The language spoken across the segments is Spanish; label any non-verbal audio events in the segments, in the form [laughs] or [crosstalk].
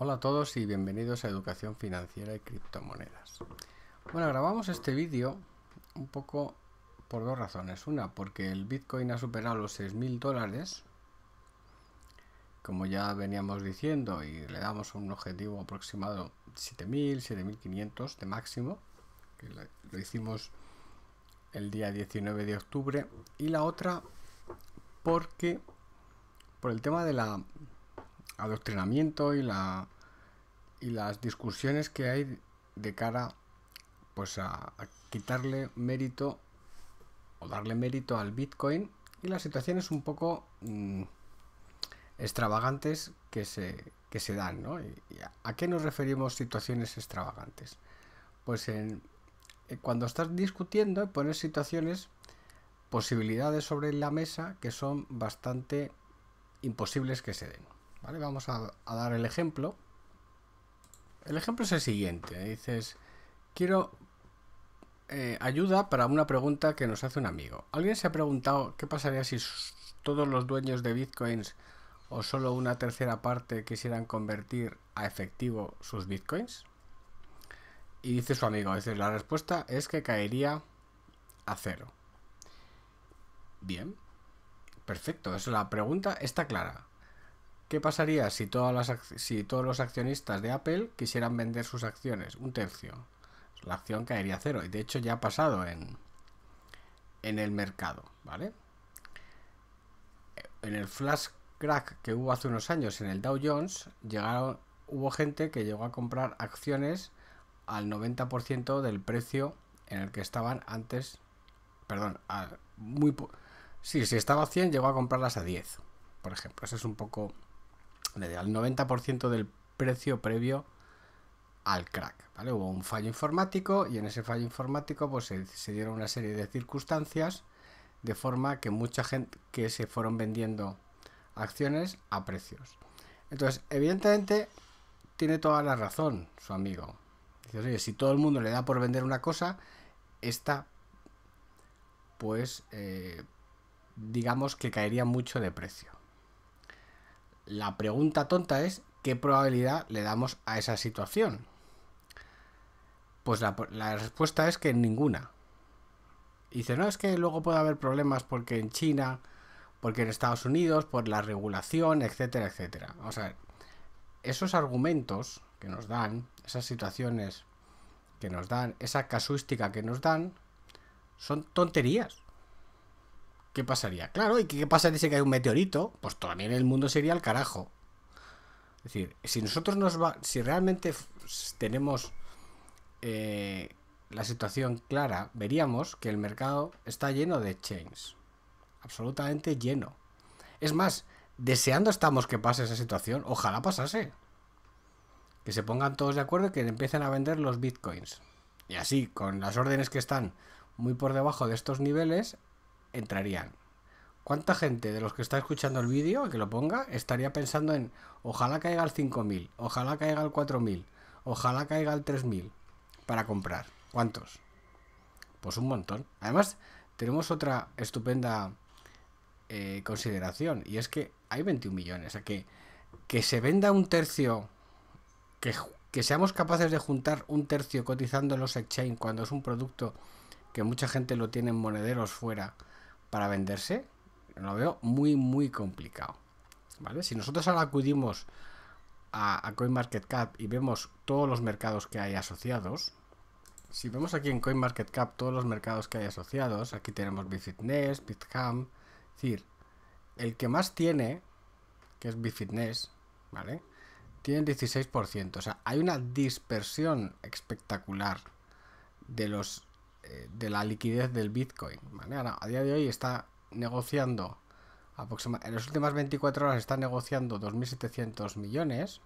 Hola a todos y bienvenidos a Educación Financiera y Criptomonedas. Bueno, grabamos este vídeo un poco por dos razones. Una, porque el Bitcoin ha superado los 6.000 dólares, como ya veníamos diciendo, y le damos un objetivo aproximado 7.000, 7.500 de máximo, que lo hicimos el día 19 de octubre. Y la otra, porque por el tema de la adoctrinamiento y la y las discusiones que hay de cara pues a, quitarle mérito o darle mérito al Bitcoin y las situaciones un poco mm, extravagantes que se, se dan. ¿A qué nos referimos situaciones extravagantes? Pues en, eh, cuando estás discutiendo pones situaciones, posibilidades sobre la mesa que son bastante imposibles que se den. ¿Vale? Vamos a, dar el ejemplo. El ejemplo es el siguiente. Dices, quiero eh, ayuda para una pregunta que nos hace un amigo. ¿Alguien se ha preguntado qué pasaría si todos los dueños de bitcoins o solo una tercera parte quisieran convertir a efectivo sus bitcoins? Y dice su amigo, dice, la respuesta es que caería a cero. Bien, perfecto, es la pregunta está clara. ¿Qué pasaría si, todas las, si todos los accionistas de Apple quisieran vender sus acciones? Un tercio. La acción caería a cero. Y de hecho ya ha pasado en, en el mercado, ¿vale? En el flash crack que hubo hace unos años en el Dow Jones, llegaron, hubo gente que llegó a comprar acciones al 90% del precio en el que estaban antes. Perdón, muy... Sí, si estaba a 100, llegó a comprarlas a 10, por ejemplo. Eso es un poco al 90% del precio previo al crack. ¿vale? Hubo un fallo informático y en ese fallo informático pues, se, dieron una serie de circunstancias de forma que mucha gente que se fueron vendiendo acciones a precios. Entonces, evidentemente, tiene toda la razón su amigo. oye, si todo el mundo le da por vender una cosa, esta, pues, eh, digamos que caería mucho de precio. La pregunta tonta es, ¿qué probabilidad le damos a esa situación? Pues la, respuesta es que ninguna. Y dice, no, es que luego puede haber problemas porque en China, porque en Estados Unidos, por la regulación, etcétera, etcétera. O sea, esos argumentos que nos dan, esas situaciones que nos dan, esa casuística que nos dan, son tonterías. ¿Qué pasaría? Claro, ¿y qué pasa si hay un meteorito? Pues también el mundo sería el carajo. Es decir, si nosotros nos va, si realmente tenemos eh, la situación clara, veríamos que el mercado está lleno de chains. Absolutamente lleno. Es más, deseando estamos que pase esa situación. Ojalá pasase. Que se pongan todos de acuerdo y que empiecen a vender los bitcoins. Y así, con las órdenes que están muy por debajo de estos niveles, entrarían. ¿Cuánta gente de los que está escuchando el vídeo, que lo ponga, estaría pensando en ojalá caiga el 5.000, ojalá caiga el 4.000, ojalá caiga el 3.000 para comprar? ¿Cuántos? Pues un montón. Además, tenemos otra estupenda eh, consideración y es que hay 21 millones. O sea, que, que se venda un tercio, que, que seamos capaces de juntar un tercio cotizando los exchange cuando es un producto que mucha gente lo tiene en monederos fuera para venderse, lo veo muy, muy complicado. ¿vale? Si nosotros ahora acudimos a, CoinMarketCap y vemos todos los mercados que hay asociados, si vemos aquí en CoinMarketCap todos los mercados que hay asociados, aquí tenemos Bifitness, Bitham, es decir, el que más tiene, que es Bifitness, ¿vale? Tienen 16%, o sea, hay una dispersión espectacular de los de la liquidez del Bitcoin. a día de hoy está negociando, en las últimas 24 horas está negociando 2.700 millones,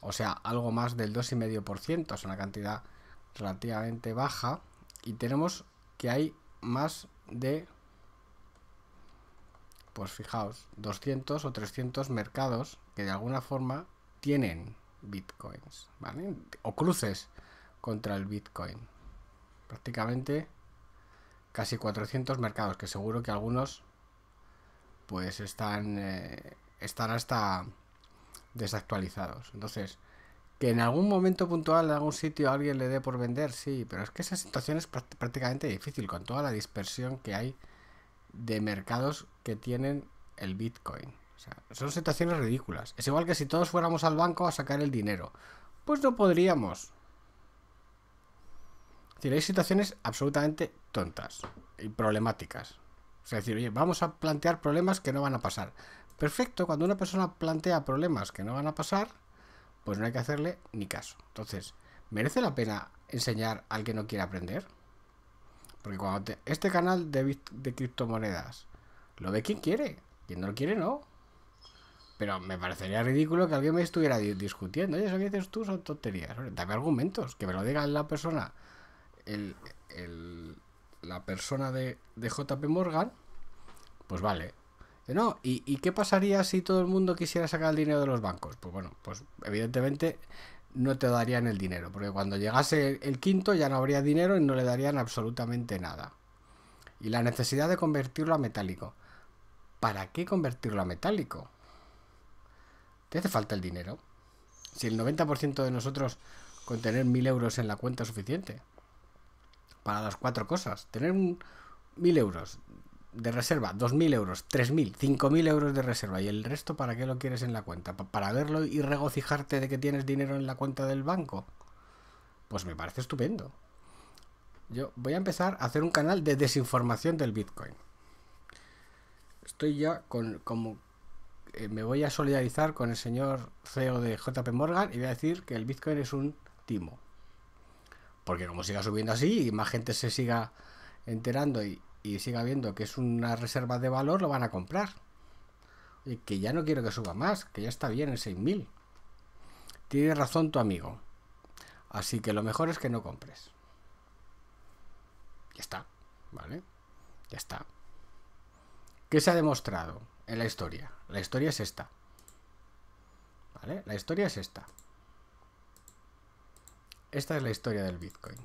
o sea, algo más del 2,5%, es una cantidad relativamente baja, y tenemos que hay más de, pues fijaos, 200 o 300 mercados que de alguna forma tienen bitcoins, O cruces contra el bitcoin prácticamente casi 400 mercados, que seguro que algunos pues eh, están, hasta desactualizados. Entonces, que en algún momento puntual, en algún sitio, alguien le dé por vender, sí, pero es que esa situación es prácticamente difícil con toda la dispersión que hay de mercados que tienen el Bitcoin. O sea, son situaciones ridículas. Es igual que si todos fuéramos al banco a sacar el dinero. Pues no podríamos hay situaciones absolutamente tontas y problemáticas. O sea, decir, oye, vamos a plantear problemas que no van a pasar. Perfecto, cuando una persona plantea problemas que no van a pasar, pues no hay que hacerle ni caso. Entonces, ¿merece la pena enseñar al que no quiere aprender? Porque cuando este canal de, de criptomonedas lo ve quien quiere, quien no lo quiere, no. Pero me parecería ridículo que alguien me estuviera discutiendo. Oye, eso que dices tú son tonterías. Dame argumentos, que me lo diga la persona la persona de, JP Morgan, pues vale. Eh, no, ¿y, qué pasaría si todo el mundo quisiera sacar el dinero de los bancos? Pues bueno, pues evidentemente no te darían el dinero, porque cuando llegase el quinto ya no habría dinero y no le darían absolutamente nada. Y la necesidad de convertirlo a metálico. ¿Para qué convertirlo a metálico? ¿Te hace falta el dinero? Si el 90% de nosotros con tener 1000 euros en la cuenta es suficiente para las cuatro cosas. Tener un mil euros de reserva, dos mil euros, tres mil, cinco mil euros de reserva y el resto para qué lo quieres en la cuenta? ¿Para verlo y regocijarte de que tienes dinero en la cuenta del banco? Pues me parece estupendo. Yo voy a empezar a hacer un canal de desinformación del Bitcoin. Estoy ya con como eh, me voy a solidarizar con el señor CEO de JP Morgan y voy a decir que el Bitcoin es un timo. Porque como siga subiendo así y más gente se siga enterando y, siga viendo que es una reserva de valor, lo van a comprar. Y que ya no quiero que suba más, que ya está bien en 6.000. Tiene razón tu amigo. Así que lo mejor es que no compres. Ya está, ¿vale? Ya está. ¿Qué se ha demostrado en la historia? La historia es esta. ¿Vale? La historia es esta esta es la historia del Bitcoin.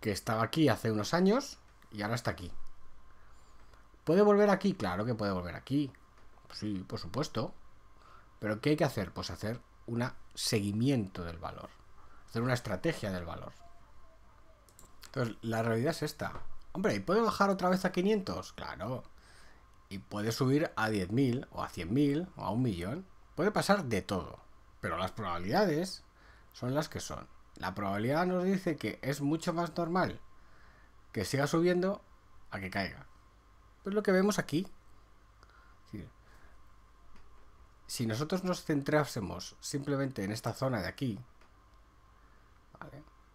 Que estaba aquí hace unos años y ahora está aquí. ¿Puede volver aquí? Claro que puede volver aquí. sí, por supuesto. Pero ¿qué hay que hacer? Pues hacer un seguimiento del valor. Hacer una estrategia del valor. Entonces, la realidad es esta. Hombre, ¿y puede bajar otra vez a 500? Claro. Y puede subir a 10.000 o a 100.000 o a un millón. Puede pasar de todo. Pero las probabilidades son las que son. La probabilidad nos dice que es mucho más normal que siga subiendo a que caiga. Pues lo que vemos aquí. Si nosotros nos centrásemos simplemente en esta zona de aquí,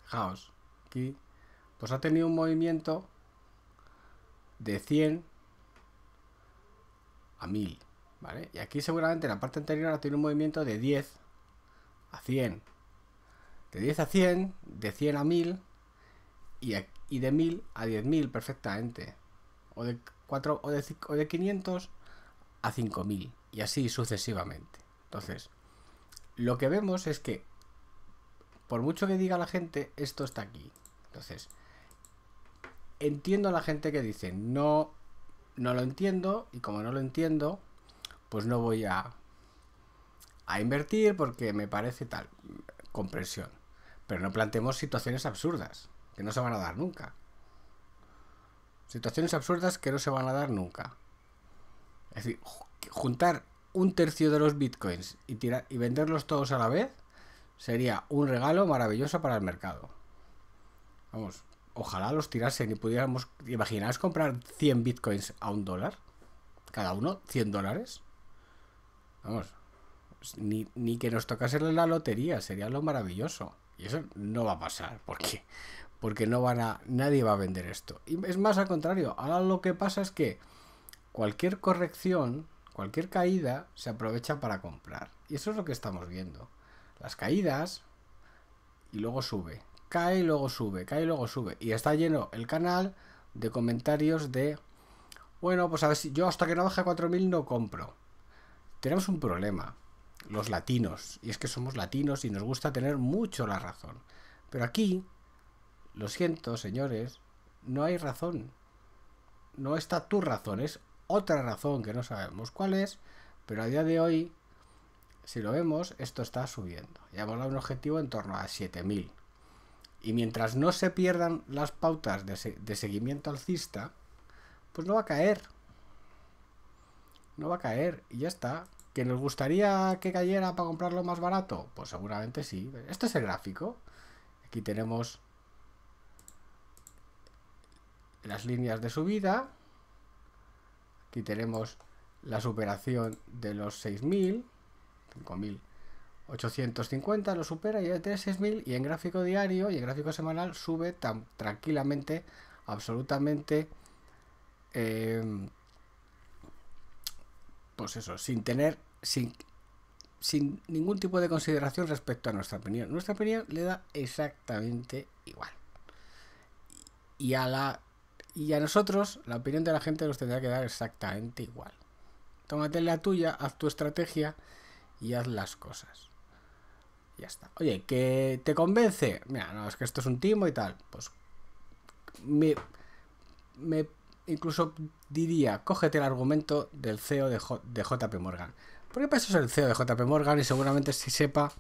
fijaos, aquí, pues ha tenido un movimiento de 100 a 1000, ¿vale? Y aquí seguramente la parte anterior ha tenido un movimiento de 10 a 100, de 10 a 100, de 100 a 1000 y, de 1000 a 10.000 perfectamente. O de, 4, o, de, o de 500 a 5000 y así sucesivamente. Entonces, lo que vemos es que por mucho que diga la gente, esto está aquí. Entonces, entiendo a la gente que dice, no, no lo entiendo, y como no lo entiendo, pues no voy a, a invertir porque me parece tal comprensión. Pero no planteemos situaciones absurdas, que no se van a dar nunca. Situaciones absurdas que no se van a dar nunca. Es decir, juntar un tercio de los bitcoins y, tirar, y venderlos todos a la vez sería un regalo maravilloso para el mercado. Vamos, ojalá los tirasen y pudiéramos... ¿Imaginaos comprar 100 bitcoins a un dólar? Cada uno, 100 dólares. Vamos, ni, ni que nos tocase la lotería, sería lo maravilloso. Y eso no va a pasar. ¿Por Porque no van a. nadie va a vender esto. Y es más al contrario. Ahora lo que pasa es que cualquier corrección, cualquier caída, se aprovecha para comprar. Y eso es lo que estamos viendo. Las caídas y luego sube. Cae y luego sube, cae y luego sube. Y está lleno el canal de comentarios de. Bueno, pues a ver si yo hasta que no baje 4.000 no compro. Tenemos un problema los latinos. Y es que somos latinos y nos gusta tener mucho la razón. Pero aquí, lo siento, señores, no hay razón. No está tu razón, es otra razón que no sabemos cuál es, pero a día de hoy, si lo vemos, esto está subiendo. Ya hemos dado un objetivo en torno a 7000. Y mientras no se pierdan las pautas de, de seguimiento alcista, pues no va a caer. No va a caer y ya está. ¿Que nos gustaría que cayera para comprarlo más barato? Pues seguramente sí. Este es el gráfico. Aquí tenemos las líneas de subida. Aquí tenemos la superación de los 6.000, 5.850, lo supera y ya tiene 6.000 y en gráfico diario y en gráfico semanal sube tan tranquilamente, absolutamente, eh, pues eso, sin tener sin, sin ningún tipo de consideración respecto a nuestra opinión. Nuestra opinión le da exactamente igual. Y a, la, y a nosotros, la opinión de la gente nos tendrá que dar exactamente igual. Tómate la tuya, haz tu estrategia y haz las cosas. Ya está. Oye, ¿que te convence? Mira, no, es que esto es un timo y tal. Pues me, me incluso diría, cógete el argumento del CEO de JP Morgan. Porque para eso es el CEO de JP Morgan y seguramente se sepa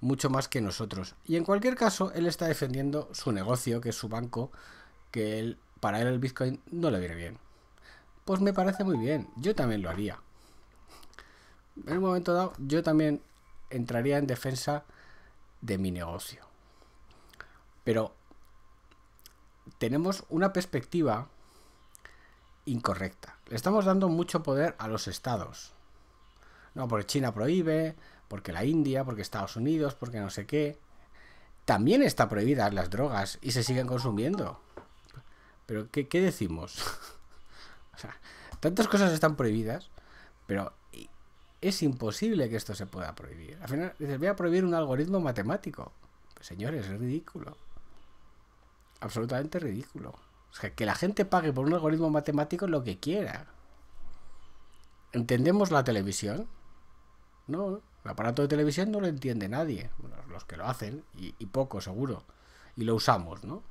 mucho más que nosotros. Y en cualquier caso, él está defendiendo su negocio, que es su banco, que para él el Bitcoin no le viene bien. Pues me parece muy bien, yo también lo haría. En un momento dado, yo también entraría en defensa de mi negocio. Pero tenemos una perspectiva incorrecta. Le estamos dando mucho poder a los estados. No, porque China prohíbe, porque la India, porque Estados Unidos, porque no sé qué. También están prohibidas las drogas y se siguen consumiendo. Pero ¿qué, decimos? [laughs] o sea, tantas cosas están prohibidas, pero es imposible que esto se pueda prohibir. Al final dices, voy a prohibir un algoritmo matemático. Pues, señores, es ridículo. Absolutamente ridículo. O sea, que la gente pague por un algoritmo matemático lo que quiera. ¿Entendemos la televisión? No, el aparato de televisión no lo entiende nadie. los que lo hacen, y, poco seguro. Y lo usamos, ¿no?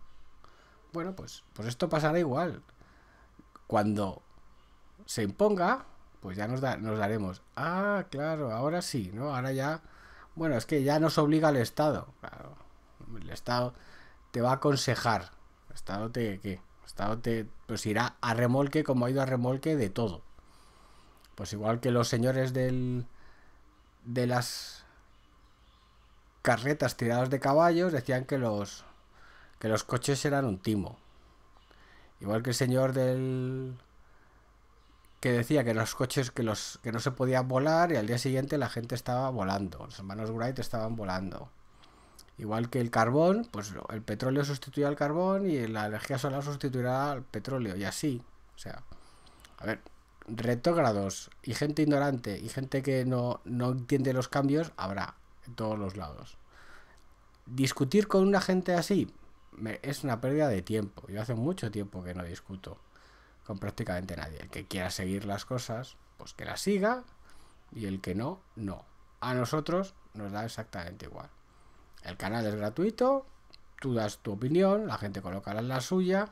Bueno, pues, pues esto pasará igual. Cuando se imponga, pues ya nos, nos daremos. Ah, claro, ahora sí, ¿no? Ahora ya. Bueno, es que ya nos obliga el Estado. el Estado te va a aconsejar. Estado te. ¿qué? Estado te. Pues irá a remolque como ha ido a remolque de todo. Pues igual que los señores del de las carretas tiradas de caballos decían que los que los coches eran un timo. Igual que el señor del que decía que los coches que los que no se podían volar y al día siguiente la gente estaba volando, los hermanos Wright estaban volando. Igual que el carbón, pues el petróleo sustituye al carbón y la energía solar sustituirá al petróleo y así, o sea, a ver, retógrados y gente ignorante y gente que no, no entiende los cambios habrá en todos los lados. Discutir con una gente así es una pérdida de tiempo. Yo hace mucho tiempo que no discuto con prácticamente nadie. El que quiera seguir las cosas, pues que las siga y el que no, no. A nosotros nos da exactamente igual. El canal es gratuito, tú das tu opinión, la gente colocará la suya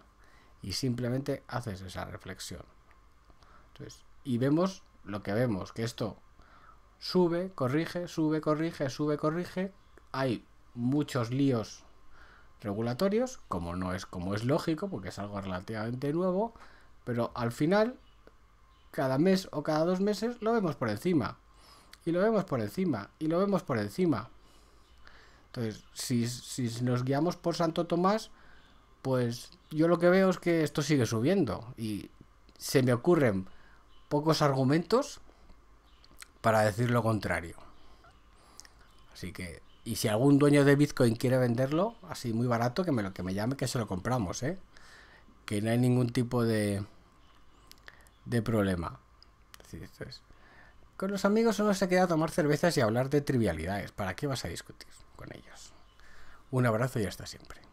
y simplemente haces esa reflexión y vemos lo que vemos, que esto sube, corrige, sube, corrige, sube, corrige. Hay muchos líos regulatorios, como no es como es lógico, porque es algo relativamente nuevo, pero al final cada mes o cada dos meses lo vemos por encima. Y lo vemos por encima, y lo vemos por encima. Entonces, si, si nos guiamos por Santo Tomás, pues yo lo que veo es que esto sigue subiendo. Y se me ocurren pocos argumentos para decir lo contrario. Así que, y si algún dueño de Bitcoin quiere venderlo, así muy barato, que me lo que me llame, que se lo compramos, ¿eh? Que no hay ningún tipo de, de problema. Con los amigos uno se queda a tomar cervezas y hablar de trivialidades. ¿Para qué vas a discutir con ellos? Un abrazo y hasta siempre.